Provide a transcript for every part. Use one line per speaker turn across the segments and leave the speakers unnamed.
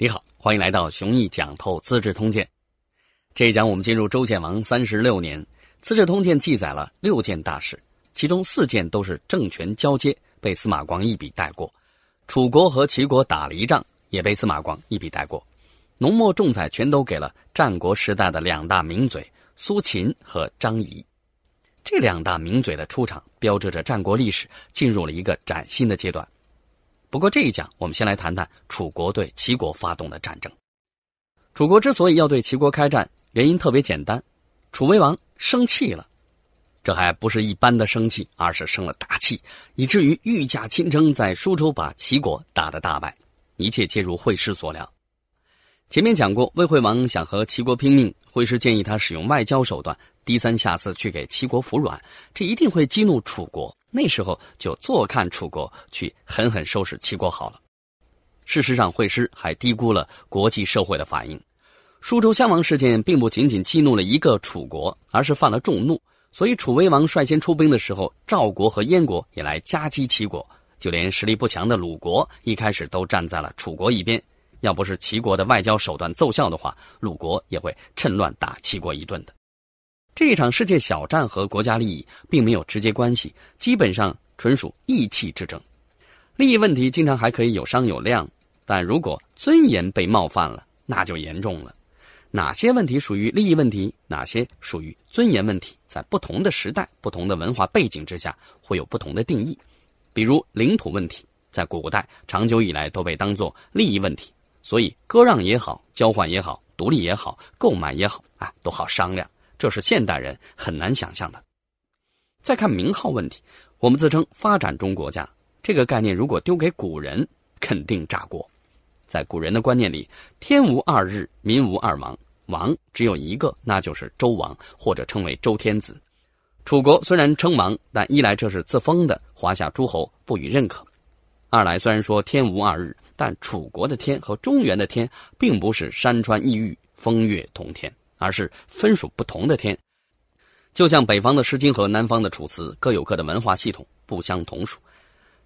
你好，欢迎来到雄毅讲透《资治通鉴》。这一讲我们进入周献王三十六年，《资治通鉴》记载了六件大事，其中四件都是政权交接，被司马光一笔带过；楚国和齐国打了一仗，也被司马光一笔带过。浓墨重彩全都给了战国时代的两大名嘴苏秦和张仪。这两大名嘴的出场，标志着战国历史进入了一个崭新的阶段。不过这一讲，我们先来谈谈楚国对齐国发动的战争。楚国之所以要对齐国开战，原因特别简单，楚威王生气了，这还不是一般的生气，而是生了大气，以至于御驾亲征，在舒州把齐国打得大败，一切皆如惠施所料。前面讲过，魏惠王想和齐国拼命，惠施建议他使用外交手段。低三下四去给齐国服软，这一定会激怒楚国。那时候就坐看楚国去狠狠收拾齐国好了。事实上，惠施还低估了国际社会的反应。舒州襄王事件并不仅仅激怒了一个楚国，而是犯了众怒。所以，楚威王率先出兵的时候，赵国和燕国也来夹击齐国。就连实力不强的鲁国，一开始都站在了楚国一边。要不是齐国的外交手段奏效的话，鲁国也会趁乱打齐国一顿的。这场世界小战和国家利益并没有直接关系，基本上纯属意气之争。利益问题经常还可以有商有量，但如果尊严被冒犯了，那就严重了。哪些问题属于利益问题？哪些属于尊严问题？在不同的时代、不同的文化背景之下，会有不同的定义。比如领土问题，在古代长久以来都被当做利益问题，所以割让也好，交换也好，独立也好，购买也好，啊，都好商量。这是现代人很难想象的。再看名号问题，我们自称发展中国家这个概念，如果丢给古人，肯定炸锅。在古人的观念里，天无二日，民无二王，王只有一个，那就是周王，或者称为周天子。楚国虽然称王，但一来这是自封的，华夏诸侯不予认可；二来虽然说天无二日，但楚国的天和中原的天并不是山川异域，风月同天。而是分属不同的天，就像北方的《诗经》和南方的《楚辞》各有各的文化系统，不相同属。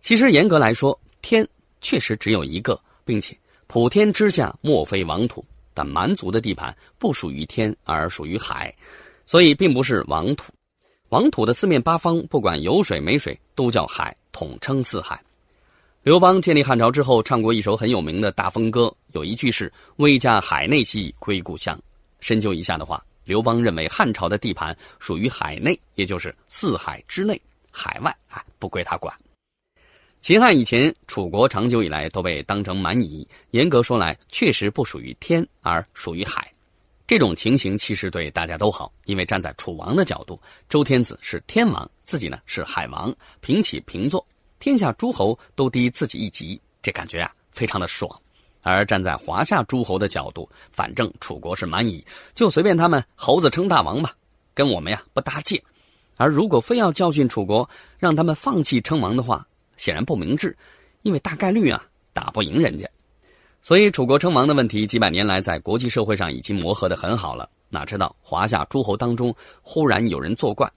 其实严格来说，天确实只有一个，并且普天之下莫非王土。但蛮族的地盘不属于天，而属于海，所以并不是王土。王土的四面八方，不管有水没水，都叫海，统称四海。刘邦建立汉朝之后，唱过一首很有名的《大风歌》，有一句是“未嫁海内兮归故乡”。深究一下的话，刘邦认为汉朝的地盘属于海内，也就是四海之内，海外啊不归他管。秦汉以前，楚国长久以来都被当成蛮夷，严格说来，确实不属于天，而属于海。这种情形其实对大家都好，因为站在楚王的角度，周天子是天王，自己呢是海王，平起平坐，天下诸侯都低自己一级，这感觉啊非常的爽。而站在华夏诸侯的角度，反正楚国是蛮夷，就随便他们猴子称大王吧，跟我们呀不搭界。而如果非要教训楚国，让他们放弃称王的话，显然不明智，因为大概率啊打不赢人家。所以楚国称王的问题，几百年来在国际社会上已经磨合得很好了。哪知道华夏诸侯当中忽然有人作怪，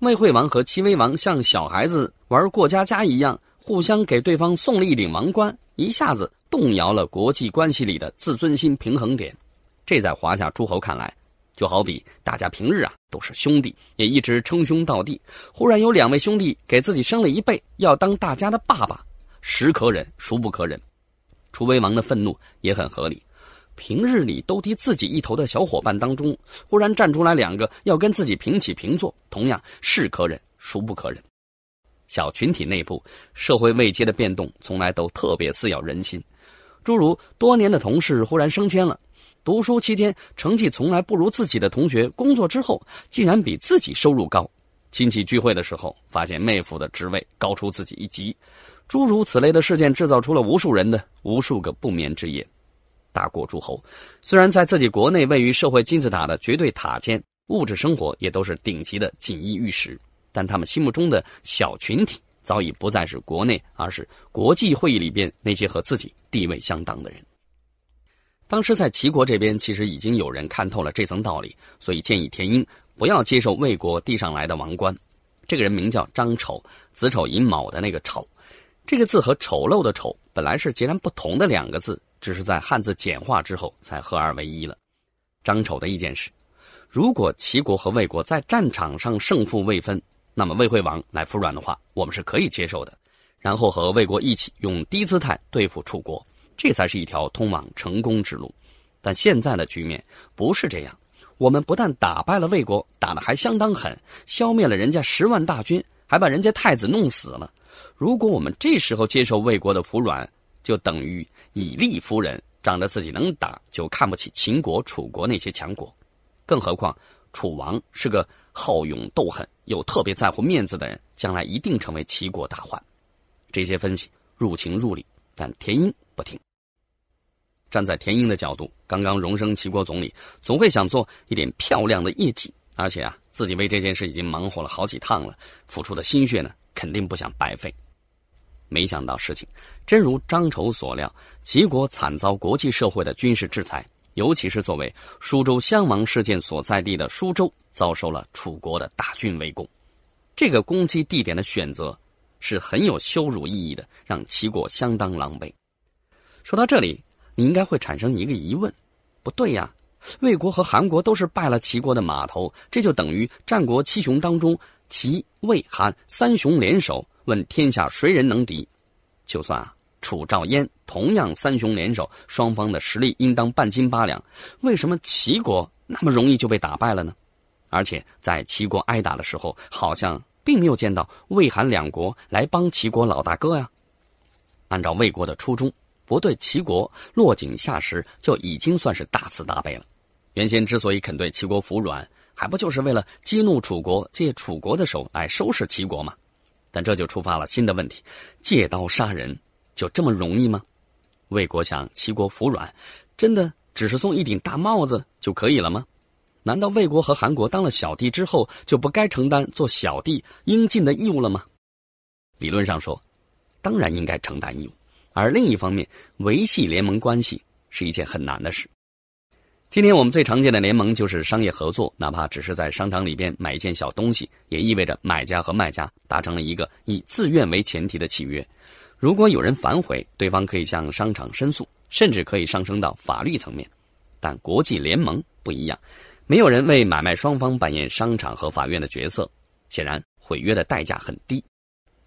魏惠王和齐威王像小孩子玩过家家一样，互相给对方送了一顶王冠，一下子。动摇了国际关系里的自尊心平衡点，这在华夏诸侯看来，就好比大家平日啊都是兄弟，也一直称兄道弟，忽然有两位兄弟给自己生了一辈，要当大家的爸爸，实可忍孰不可忍？楚威王的愤怒也很合理，平日里都低自己一头的小伙伴当中，忽然站出来两个要跟自己平起平坐，同样是可忍孰不可忍？小群体内部社会未接的变动，从来都特别撕咬人心。诸如多年的同事忽然升迁了，读书期间成绩从来不如自己的同学，工作之后竟然比自己收入高；亲戚聚会的时候，发现妹夫的职位高出自己一级，诸如此类的事件，制造出了无数人的无数个不眠之夜。大国诸侯虽然在自己国内位于社会金字塔的绝对塔尖，物质生活也都是顶级的锦衣玉食，但他们心目中的小群体。早已不再是国内，而是国际会议里边那些和自己地位相当的人。当时在齐国这边，其实已经有人看透了这层道理，所以建议田英不要接受魏国递上来的王冠。这个人名叫张丑，子丑寅卯的那个丑，这个字和丑陋的丑本来是截然不同的两个字，只是在汉字简化之后才合二为一了。张丑的意见是，如果齐国和魏国在战场上胜负未分。那么魏惠王来服软的话，我们是可以接受的，然后和魏国一起用低姿态对付楚国，这才是一条通往成功之路。但现在的局面不是这样，我们不但打败了魏国，打的还相当狠，消灭了人家十万大军，还把人家太子弄死了。如果我们这时候接受魏国的服软，就等于以力服人，仗着自己能打，就看不起秦国、楚国那些强国，更何况。楚王是个好勇斗狠又特别在乎面子的人，将来一定成为齐国大患。这些分析入情入理，但田英不听。站在田英的角度，刚刚荣升齐国总理，总会想做一点漂亮的业绩，而且啊，自己为这件事已经忙活了好几趟了，付出的心血呢，肯定不想白费。没想到事情真如张丑所料，齐国惨遭国际社会的军事制裁。尤其是作为舒州襄王事件所在地的舒州，遭受了楚国的大军围攻。这个攻击地点的选择，是很有羞辱意义的，让齐国相当狼狈。说到这里，你应该会产生一个疑问：不对呀，魏国和韩国都是拜了齐国的码头，这就等于战国七雄当中齐、魏、韩三雄联手问天下谁人能敌？就算啊。楚、赵、燕同样三雄联手，双方的实力应当半斤八两。为什么齐国那么容易就被打败了呢？而且在齐国挨打的时候，好像并没有见到魏、韩两国来帮齐国老大哥呀。按照魏国的初衷，不对齐国落井下石，就已经算是大慈大悲了。原先之所以肯对齐国服软，还不就是为了激怒楚国，借楚国的手来收拾齐国吗？但这就触发了新的问题：借刀杀人。就这么容易吗？魏国想齐国服软，真的只是送一顶大帽子就可以了吗？难道魏国和韩国当了小弟之后就不该承担做小弟应尽的义务了吗？理论上说，当然应该承担义务。而另一方面，维系联盟关系是一件很难的事。今天我们最常见的联盟就是商业合作，哪怕只是在商场里边买一件小东西，也意味着买家和卖家达成了一个以自愿为前提的契约。如果有人反悔，对方可以向商场申诉，甚至可以上升到法律层面。但国际联盟不一样，没有人为买卖双方扮演商场和法院的角色。显然，毁约的代价很低。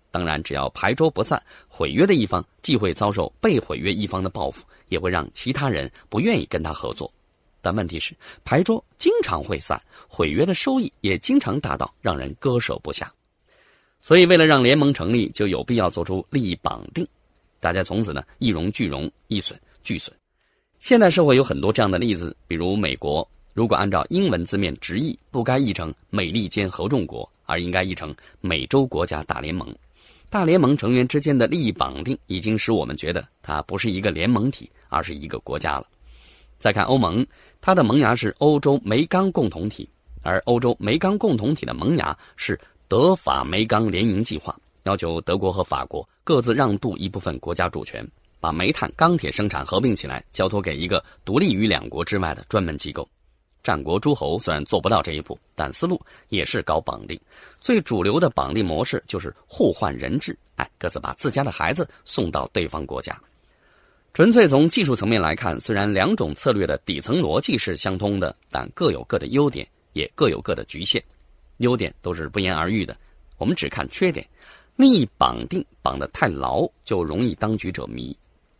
当然，只要牌桌不散，毁约的一方既会遭受被毁约一方的报复，也会让其他人不愿意跟他合作。但问题是，牌桌经常会散，毁约的收益也经常大到让人割舍不下。所以，为了让联盟成立，就有必要做出利益绑定，大家从此呢一荣俱荣，一损俱损。现代社会有很多这样的例子，比如美国，如果按照英文字面直译，不该译成“美利坚合众国”，而应该译成“美洲国家大联盟”。大联盟成员之间的利益绑定，已经使我们觉得它不是一个联盟体，而是一个国家了。再看欧盟，它的萌芽是欧洲煤钢共同体，而欧洲煤钢共同体的萌芽是。德法煤钢联营计划要求德国和法国各自让渡一部分国家主权，把煤炭、钢铁生产合并起来，交托给一个独立于两国之外的专门机构。战国诸侯虽然做不到这一步，但思路也是搞绑定。最主流的绑定模式就是互换人质，哎，各自把自家的孩子送到对方国家。纯粹从技术层面来看，虽然两种策略的底层逻辑是相通的，但各有各的优点，也各有各的局限。优点都是不言而喻的，我们只看缺点。利益绑定绑得太牢，就容易当局者迷。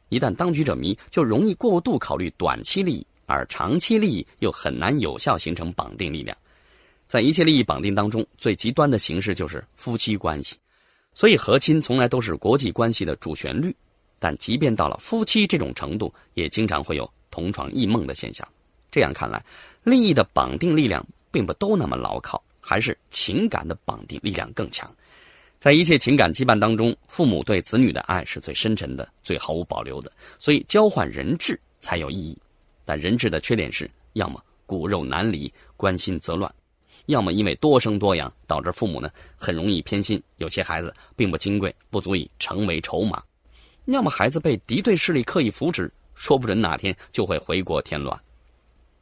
一旦当局者迷，就容易过度考虑短期利益，而长期利益又很难有效形成绑定力量。在一切利益绑定当中，最极端的形式就是夫妻关系，所以和亲从来都是国际关系的主旋律。但即便到了夫妻这种程度，也经常会有同床异梦的现象。这样看来，利益的绑定力量并不都那么牢靠。还是情感的绑定力量更强，在一切情感羁绊当中，父母对子女的爱是最深沉的、最毫无保留的，所以交换人质才有意义。但人质的缺点是：要么骨肉难离、关心则乱；要么因为多生多养，导致父母呢很容易偏心，有些孩子并不金贵，不足以成为筹码；要么孩子被敌对势力刻意扶持，说不准哪天就会回国添乱。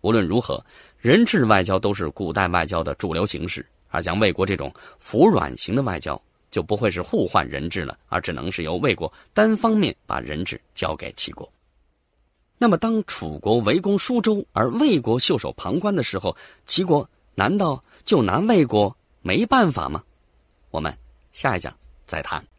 无论如何，人质外交都是古代外交的主流形式。而像魏国这种服软型的外交，就不会是互换人质了，而只能是由魏国单方面把人质交给齐国。那么，当楚国围攻舒州，而魏国袖手旁观的时候，齐国难道就拿魏国没办法吗？我们下一讲再谈。